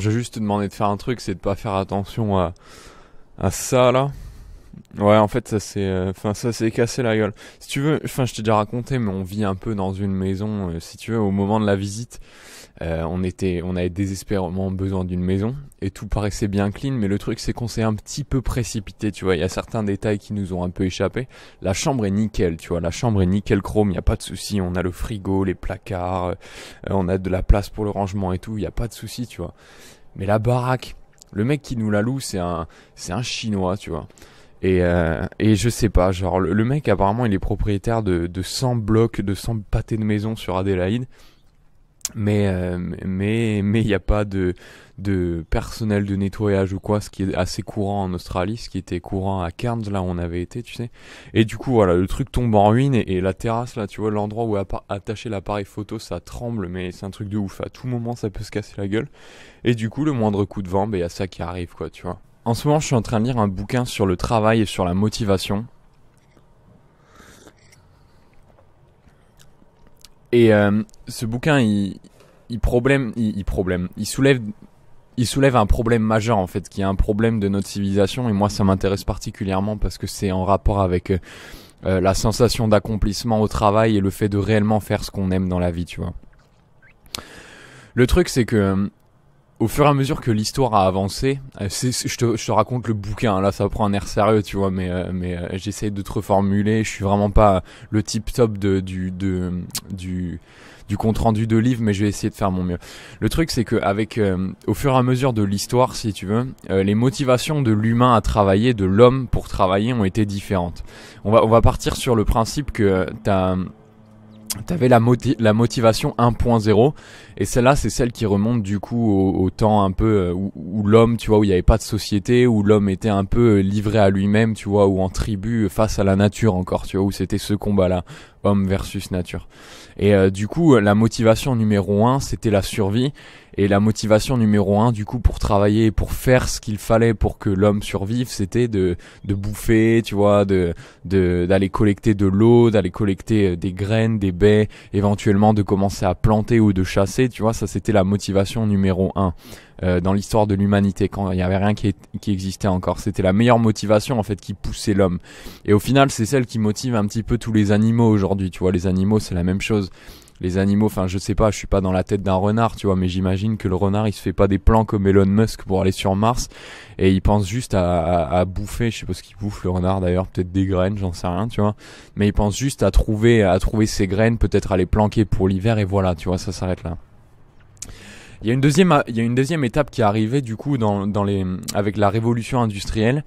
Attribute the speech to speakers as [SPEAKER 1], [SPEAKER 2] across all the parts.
[SPEAKER 1] je vais juste te demander de faire un truc, c'est de pas faire attention à, à ça là. Ouais, en fait, ça c'est, euh, enfin, ça c'est cassé la gueule. Si tu veux, enfin, je t'ai déjà raconté, mais on vit un peu dans une maison. Euh, si tu veux, au moment de la visite, euh, on était, on avait désespérément besoin d'une maison et tout paraissait bien clean. Mais le truc, c'est qu'on s'est un petit peu précipité. Tu vois, il y a certains détails qui nous ont un peu échappé. La chambre est nickel, tu vois. La chambre est nickel chrome. Il y a pas de souci. On a le frigo, les placards, on a de la place pour le rangement et tout. Il y a pas de souci, tu vois. Mais la baraque, le mec qui nous la loue, c'est un, c'est un chinois, tu vois. Et, euh, et je sais pas, genre le, mec apparemment il est propriétaire de, de 100 blocs, de 100 pâtés de maison sur Adélaïde. Euh, mais mais mais il n'y a pas de de personnel de nettoyage ou quoi ce qui est assez courant en Australie ce qui était courant à Cairns là où on avait été tu sais et du coup voilà le truc tombe en ruine et, la terrasse là tu vois l'endroit où est attaché l'appareil photo ça tremble mais c'est un truc de ouf à tout moment ça peut se casser la gueule et du coup le moindre coup de vent ben il y a ça qui arrive quoi tu vois en ce moment je suis en train de lire un bouquin sur le travail et sur la motivation Et euh, ce bouquin, il, problème, il, problème, il soulève, il soulève un problème majeur en fait, qui est un problème de notre civilisation. Et moi, ça m'intéresse particulièrement parce que c'est en rapport avec euh, euh, la sensation d'accomplissement au travail et le fait de réellement faire ce qu'on aime dans la vie, tu vois. Le truc, c'est que au fur et à mesure que l'histoire a avancé, euh, je, te, raconte le bouquin, là ça prend un air sérieux, tu vois, mais, euh, mais euh, j'essaye de te reformuler, je suis vraiment pas le tip top de, du, du, du compte rendu de livre, mais je vais essayer de faire mon mieux. Le truc c'est que avec, au fur et à mesure de l'histoire, si tu veux, les motivations de l'humain à travailler, de l'homme pour travailler ont été différentes. On va, on va partir sur le principe que t'as T'avais la, moti la motivation 1.0 et celle-là c'est celle qui remonte du coup au, temps un peu euh, où, l'homme tu vois où il n'y avait pas de société où l'homme était un peu euh, livré à lui-même tu vois ou en tribu euh, face à la nature encore tu vois où c'était ce combat-là homme versus nature et du coup la motivation numéro 1 c'était la survie et la motivation numéro un, du coup, pour travailler, pour faire ce qu'il fallait pour que l'homme survive, c'était de, de bouffer, tu vois, de, de, d'aller collecter de l'eau, d'aller collecter euh, des graines, des baies, éventuellement de commencer à planter ou de chasser, tu vois, ça c'était la motivation numéro un. Euh, dans l'histoire de l'humanité quand il n'y avait rien qui existait encore. C'était la meilleure motivation en fait qui poussait l'homme. Et au final, c'est celle qui motive un petit peu tous les animaux aujourd'hui. Tu vois, les animaux, c'est la même chose les animaux, enfin je sais pas, je suis pas dans la tête d'un renard, tu vois, mais j'imagine que le renard il se fait pas des plans comme Elon Musk pour aller sur Mars et il pense juste à, bouffer, je sais pas ce qu'il bouffe le renard d'ailleurs, peut-être des graines, j'en sais rien, tu vois, mais il pense juste à trouver à trouver ses graines, peut-être à les planquer pour l'hiver et voilà, tu vois, ça s'arrête là. Il y a une deuxième il y a une deuxième étape qui est arrivée du coup dans, dans les avec la révolution industrielle.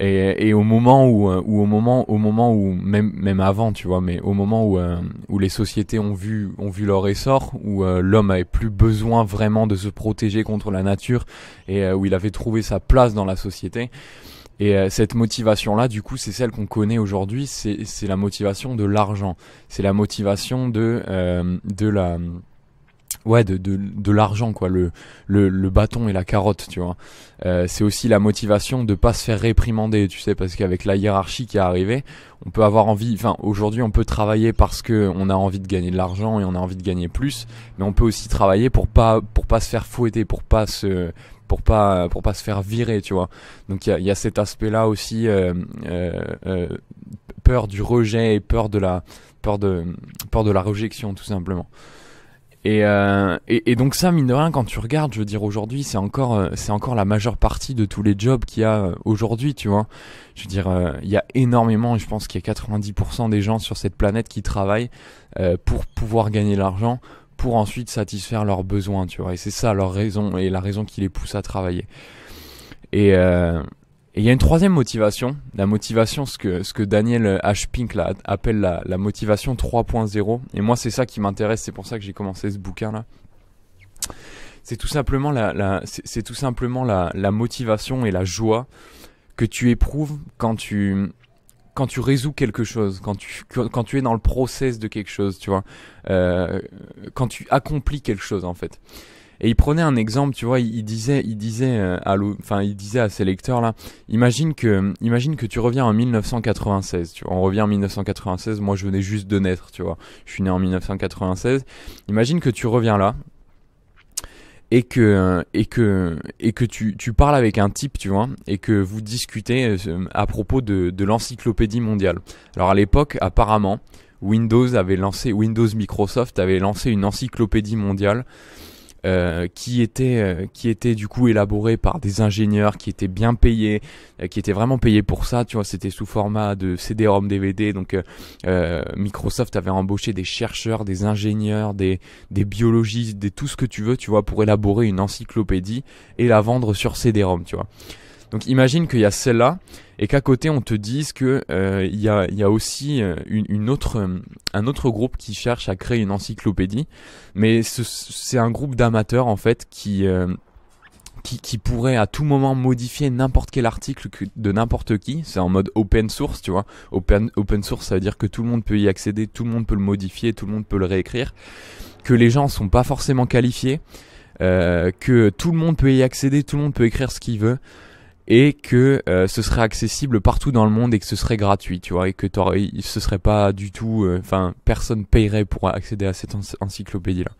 [SPEAKER 1] Et, et, au moment où, euh, où, au moment au moment où même même avant tu vois mais au moment où euh, où les sociétés ont vu ont vu leur essor où euh, l'homme avait plus besoin vraiment de se protéger contre la nature et où il avait trouvé sa place dans la société et cette motivation là du coup c'est celle qu'on connaît aujourd'hui c'est c'est la motivation de l'argent c'est la motivation de de la ouais de, de, de l'argent quoi le, le, le bâton et la carotte tu vois euh, c'est aussi la motivation de pas se faire réprimander tu sais parce qu'avec la hiérarchie qui est arrivée on peut avoir envie enfin aujourd'hui on peut travailler parce que on a envie de gagner de l'argent et on a envie de gagner plus mais on peut aussi travailler pour pas pour pas se faire fouetter pour pas se pour pas pour pas se faire virer tu vois donc il y a, y a, cet aspect là aussi euh, euh, peur du rejet et peur de la peur de peur de la rejection tout simplement et, euh, et, et, donc ça, mine de rien, quand tu regardes, je veux dire, aujourd'hui, c'est encore, euh, c'est encore la majeure partie de tous les jobs qu'il y a euh, aujourd'hui, tu vois. Je veux dire, il y a énormément, je pense qu'il y a 90% des gens sur cette planète qui travaillent pour pouvoir gagner l'argent, pour ensuite satisfaire leurs besoins, tu vois. Et c'est ça leur raison, et la raison qui les pousse à travailler. Et... Et il y a une troisième motivation, la motivation, ce que, ce que Daniel H. Pink là, appelle la, la motivation 3.0. Et moi, c'est ça qui m'intéresse, c'est pour ça que j'ai commencé ce bouquin-là. C'est tout simplement, la, la c'est, tout simplement la, la, motivation et la joie que tu éprouves quand tu, quand tu résous quelque chose, quand tu, quand tu es dans le process de quelque chose, tu vois, euh, quand tu accomplis quelque chose en fait. Et il prenait un exemple, tu vois, il, disait, il disait euh, à enfin, il disait à ses lecteurs là, imagine que, imagine que tu reviens en 1996, tu vois, on revient en 1996, moi je venais juste de naître, tu vois, je suis né en 1996. Imagine que tu reviens là, et que et que et que tu, tu parles avec un type tu vois et que vous discutez euh, à propos de, de l'encyclopédie mondiale alors à l'époque apparemment Windows avait lancé Windows Microsoft avait lancé une encyclopédie mondiale euh, qui était euh, qui était du coup élaboré par des ingénieurs qui étaient bien payés, euh, qui étaient vraiment payés pour ça. Tu vois, c'était sous format de CD-ROM, DVD. Donc Microsoft avait embauché des chercheurs, des ingénieurs, des des biologistes, des tout ce que tu veux, tu vois, pour élaborer une encyclopédie et la vendre sur CD-ROM, tu vois. Donc imagine qu'il y a celle-là et qu'à côté on te dise que euh, il, y a, il y, a, aussi euh, une, autre, euh, un autre groupe qui cherche à créer une encyclopédie, mais c'est un groupe d'amateurs en fait qui qui, pourrait à tout moment modifier n'importe quel article de n'importe qui. C'est en mode open source, tu vois. Open, open source, ça veut dire que tout le monde peut y accéder, tout le monde peut le modifier, tout le monde peut le réécrire. Que les gens sont pas forcément qualifiés, que tout le monde peut y accéder, tout le monde peut écrire ce qu'il veut et que euh, ce serait accessible partout dans le monde et que ce serait gratuit, tu vois, et que ce serait pas du tout, euh, enfin, personne paierait pour accéder à cette encyclopédie-là.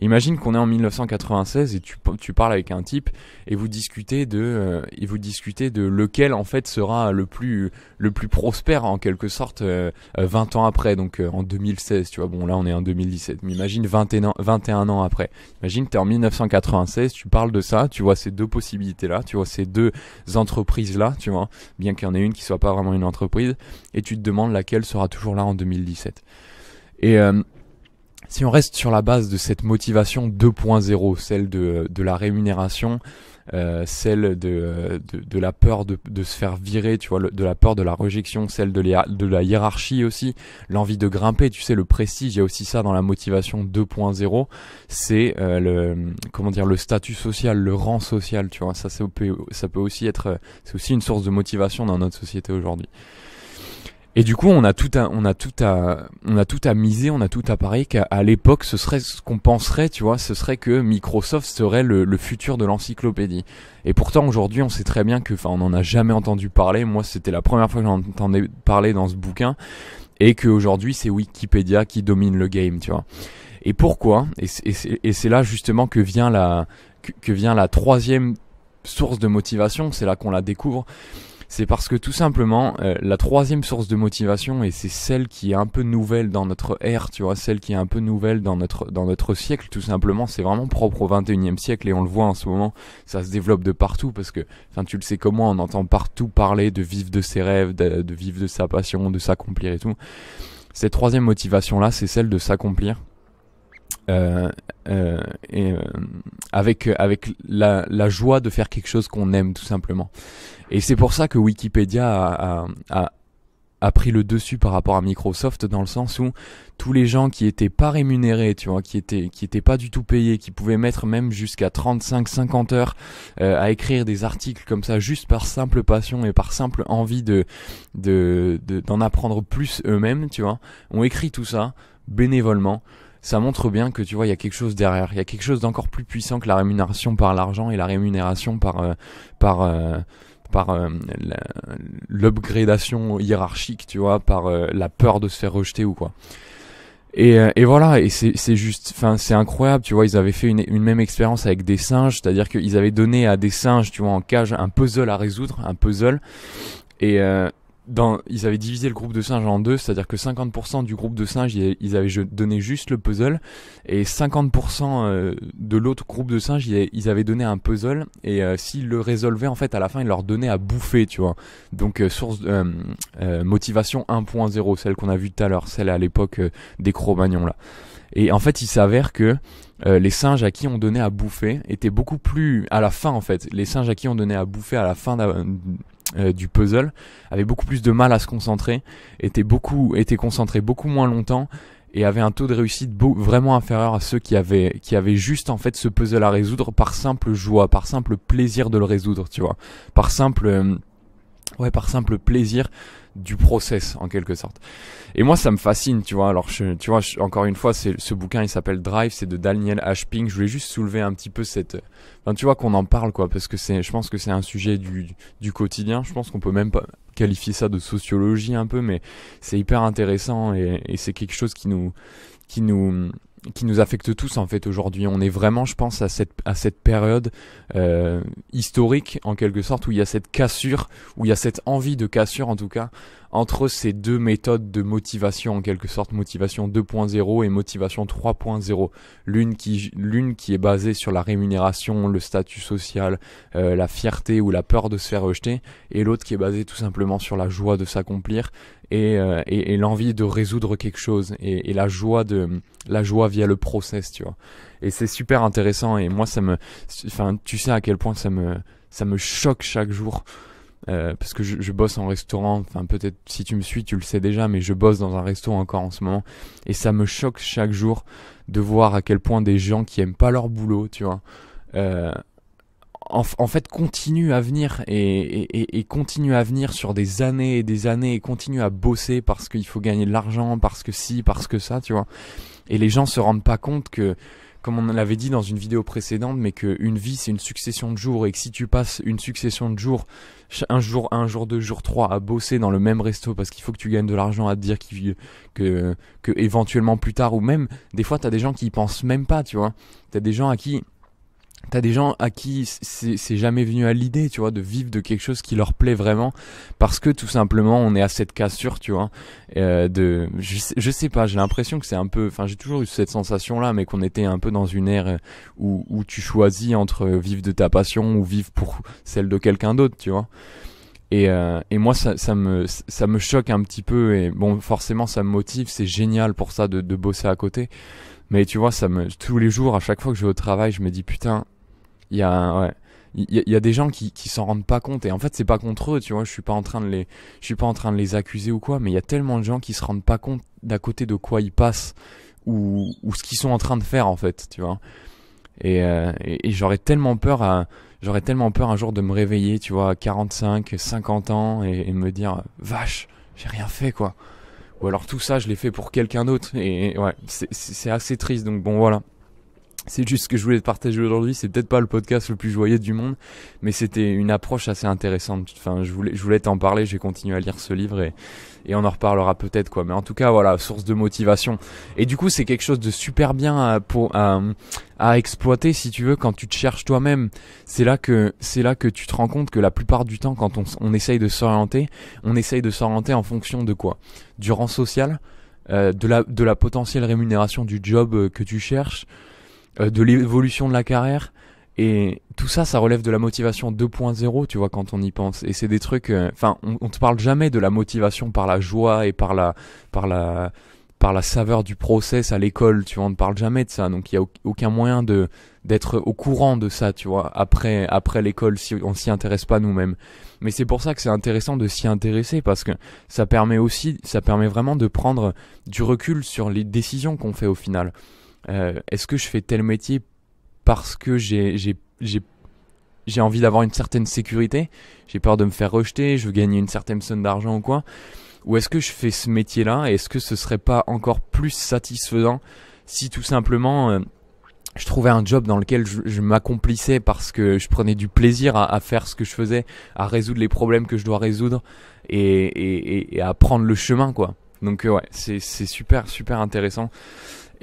[SPEAKER 1] Imagine qu'on est en 1996 et tu, parles avec un type et vous discutez de euh, et vous discutez de lequel en fait sera le plus le plus prospère en quelque sorte euh, 20 euh, ans après donc euh, en 2016 tu vois bon là on est en 2017 mais imagine 21 ans, 21 ans après imagine tu es en 1996 tu parles de ça tu vois ces deux possibilités là tu vois ces deux entreprises là tu vois bien qu'il y en ait une qui soit pas vraiment une entreprise et tu te demandes laquelle sera toujours là en 2017 et si on reste sur la base de cette motivation 2.0, celle de, la rémunération, celle de, de, la euh, peur de, se faire virer, tu vois, de la peur de la rejection, celle de, la, hiérarchie aussi, l'envie de grimper, tu sais, le prestige, il y a aussi ça dans la motivation 2.0, c'est euh, le, comment dire, le statut social, le rang social, tu vois, ça, peut, ça peut aussi être, c'est aussi une source de motivation dans notre société aujourd'hui. Et du coup, on a tout à, on a tout à, on a tout à miser, on a tout à parier qu'à à, l'époque, ce serait ce qu'on penserait, tu vois, ce serait que Microsoft serait le, le futur de l'encyclopédie. Et pourtant, aujourd'hui, on sait très bien que, enfin, on n'en a jamais entendu parler. Moi, c'était la première fois que j'en entendais parler dans ce bouquin. Et qu'aujourd'hui, c'est Wikipédia qui domine le game, tu vois. Et pourquoi Et c'est là justement que vient la, que vient la troisième source de motivation, c'est là qu'on la découvre c'est parce que tout simplement, euh, la troisième source de motivation, et c'est celle qui est un peu nouvelle dans notre ère, tu vois, celle qui est un peu nouvelle dans notre, dans notre siècle, tout simplement, c'est vraiment propre au 21e siècle, et on le voit en ce moment, ça se développe de partout, parce que, enfin, tu le sais comme moi, on entend partout parler de vivre de ses rêves, de vivre de sa passion, de s'accomplir et tout. Cette troisième motivation-là, c'est celle de s'accomplir euh, euh, et, euh, avec avec la, la, joie de faire quelque chose qu'on aime tout simplement. Et c'est pour ça que Wikipédia a, a, a, a, pris le dessus par rapport à Microsoft dans le sens où tous les gens qui étaient pas rémunérés, tu vois, qui étaient qui étaient pas du tout payés, qui pouvaient mettre même jusqu'à 35 50 heures à écrire des articles comme ça juste par simple passion et par simple envie de de d'en apprendre plus eux-mêmes, tu vois, ont écrit tout ça bénévolement ça montre bien que tu vois, il y a quelque chose derrière. Il y a quelque chose d'encore plus puissant que la rémunération par l'argent et la rémunération par par euh, par euh, euh l'upgradation hiérarchique, tu vois, par euh, la peur de se faire rejeter ou quoi. Et, et voilà, et c'est juste, enfin, c'est incroyable, tu vois, ils avaient fait une, une même expérience avec des singes, c'est-à-dire qu'ils avaient donné à des singes, tu vois, en cage, un puzzle à résoudre, un puzzle, et, dans, ils avaient divisé le groupe de singes en deux, c'est-à-dire que 50% du groupe de singes, ils avaient donné juste le puzzle, et 50% euh, de l'autre groupe de singes, ils avaient donné un puzzle, et euh, s'ils le résolvaient, en fait, à la fin, ils leur donnaient à bouffer, tu vois. Donc, euh, source, de motivation 1.0, celle qu'on a vue tout à l'heure, celle à l'époque des Cro-Magnons, là. Et en fait, il s'avère que les singes à qui on donnait à bouffer étaient beaucoup plus à la fin en fait. Les singes à qui on donnait à bouffer à la fin euh, du puzzle avait beaucoup plus de mal à se concentrer, était beaucoup, était concentré beaucoup moins longtemps et avait un taux de réussite vraiment inférieur à ceux qui avaient qui avaient juste en fait ce puzzle à résoudre par simple joie, par simple plaisir de le résoudre, tu vois, par simple euh, Ouais, par simple plaisir du process en quelque sorte. Et moi, ça me fascine, tu vois. Alors, tu vois, encore une fois, c'est ce bouquin, il s'appelle Drive, c'est de Daniel H. Je voulais juste soulever un petit peu cette, enfin, tu vois, qu'on en parle, quoi, parce que c'est, je pense que c'est un sujet du, du quotidien. Je pense qu'on peut même pas qualifier ça de sociologie un peu, mais c'est hyper intéressant et, et c'est quelque chose qui nous, qui nous qui nous affecte tous en fait aujourd'hui. On est vraiment, je pense, à cette, à cette période euh, historique en quelque sorte où il y a cette cassure, où il y a cette envie de cassure en tout cas entre ces deux méthodes de motivation, en quelque sorte motivation 2.0 et motivation 3.0. L'une qui, l'une qui est basée sur la rémunération, le statut social, euh, la fierté ou la peur de se faire rejeter, et l'autre qui est basée tout simplement sur la joie de s'accomplir et, euh, et, et l'envie de résoudre quelque chose et, et, la joie de la joie via le process, tu vois. Et c'est super intéressant et moi ça me, enfin tu sais à quel point ça me ça me choque chaque jour euh, parce que je, je, bosse en restaurant, enfin peut-être si tu me suis tu le sais déjà, mais je bosse dans un restaurant encore en ce moment, et ça me choque chaque jour de voir à quel point des gens qui aiment pas leur boulot, tu vois, euh, en, fait continuent à venir et, et, et, continuent à venir sur des années et des années et continuent à bosser parce qu'il faut gagner de l'argent, parce que si, parce que ça, tu vois. Et les gens se rendent pas compte que comme on l'avait dit dans une vidéo précédente, mais qu'une vie c'est une succession de jours et que si tu passes une succession de jours, un jour, un jour, deux jours, trois, à bosser dans le même resto parce qu'il faut que tu gagnes de l'argent à te dire qu que, que éventuellement plus tard ou même des fois t'as des gens qui y pensent même pas, tu vois. T'as des gens à qui T'as des gens à qui c'est jamais venu à l'idée, tu vois, de vivre de quelque chose qui leur plaît vraiment, parce que tout simplement on est à cette cassure, tu vois. Euh, de, je, sais pas, j'ai l'impression que c'est un peu, enfin j'ai toujours eu cette sensation-là, mais qu'on était un peu dans une ère où, tu choisis entre vivre de ta passion ou vivre pour celle de quelqu'un d'autre, tu vois. Et, euh, moi, ça, me, ça me choque un petit peu. Et bon, forcément, ça me motive. C'est génial pour ça de, de bosser à côté. Mais tu vois, ça me, tous les jours, à chaque fois que je vais au travail, je me dis putain, il y a, ouais, il y, des gens qui, qui s'en rendent pas compte. Et en fait, c'est pas contre eux, tu vois. Je suis pas en train de les, je suis pas en train de les accuser ou quoi. Mais il y a tellement de gens qui se rendent pas compte d'à côté de quoi ils passent ou, ou ce qu'ils sont en train de faire en fait, tu vois. Et, euh, j'aurais tellement peur j'aurais tellement peur un jour de me réveiller, tu vois, à 45, 50 ans et me dire, vache, j'ai rien fait, quoi. Ou alors tout ça, je l'ai fait pour quelqu'un d'autre. Et ouais, c'est assez triste. Donc bon, voilà. C'est juste ce que je voulais te partager aujourd'hui. C'est peut-être pas le podcast le plus joyeux du monde, mais c'était une approche assez intéressante. Enfin, je voulais, je voulais t'en parler. J'ai continué à lire ce livre et, et on en reparlera peut-être quoi. Mais en tout cas, voilà, source de motivation. Et du coup, c'est quelque chose de super bien à, euh, pour à, euh, à exploiter si tu veux quand tu te cherches toi-même. C'est là que c'est là que tu te rends compte que la plupart du temps, quand on, on essaye de s'orienter, on essaye de s'orienter en fonction de quoi Du rang social, euh, de la de la potentielle rémunération du job euh, que tu cherches. Euh, de l'évolution de la carrière. Et tout ça, ça relève de la motivation 2.0, tu vois, quand on y pense. Et c'est des trucs. Euh, enfin, on, on, te parle jamais de la motivation par la joie et par la, par la, par la saveur du process à l'école, tu vois. On ne parle jamais de ça. Donc, il n'y a aucun moyen de d'être au courant de ça, tu vois, après, après l'école, si on s'y intéresse pas nous-mêmes. Mais c'est pour ça que c'est intéressant de s'y intéresser parce que ça permet aussi, ça permet vraiment de prendre du recul sur les décisions qu'on fait au final. Euh, est-ce que je fais tel métier parce que j'ai, j'ai, j'ai, j'ai envie d'avoir une certaine sécurité, j'ai peur de me faire rejeter, je veux gagner une certaine somme d'argent ou quoi Ou est-ce que je fais ce métier-là et est-ce que ce serait pas encore plus satisfaisant si tout simplement euh, je trouvais un job dans lequel je, m'accomplissais parce que je prenais du plaisir à, faire ce que je faisais, à résoudre les problèmes que je dois résoudre et, et, à prendre le chemin quoi. Donc euh, ouais, c'est, c'est super super intéressant.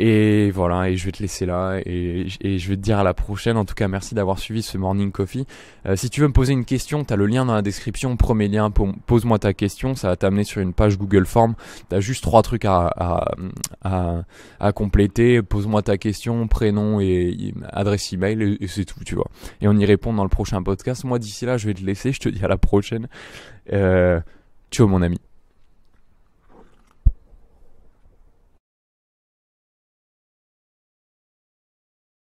[SPEAKER 1] Et voilà, et je vais te laisser là, et, je vais te dire à la prochaine. En tout cas, merci d'avoir suivi ce Morning Coffee. Euh, si tu veux me poser une question, tu as le lien dans la description, premier lien, pose-moi ta question, ça va t'amener sur une page Google Form. T'as as juste trois trucs à, compléter, pose-moi ta question, prénom et adresse email, et, et c'est tout, tu vois. Et on y répond dans le prochain podcast. Moi, d'ici là, je vais te laisser, je te dis à la prochaine. Euh, ciao mon ami.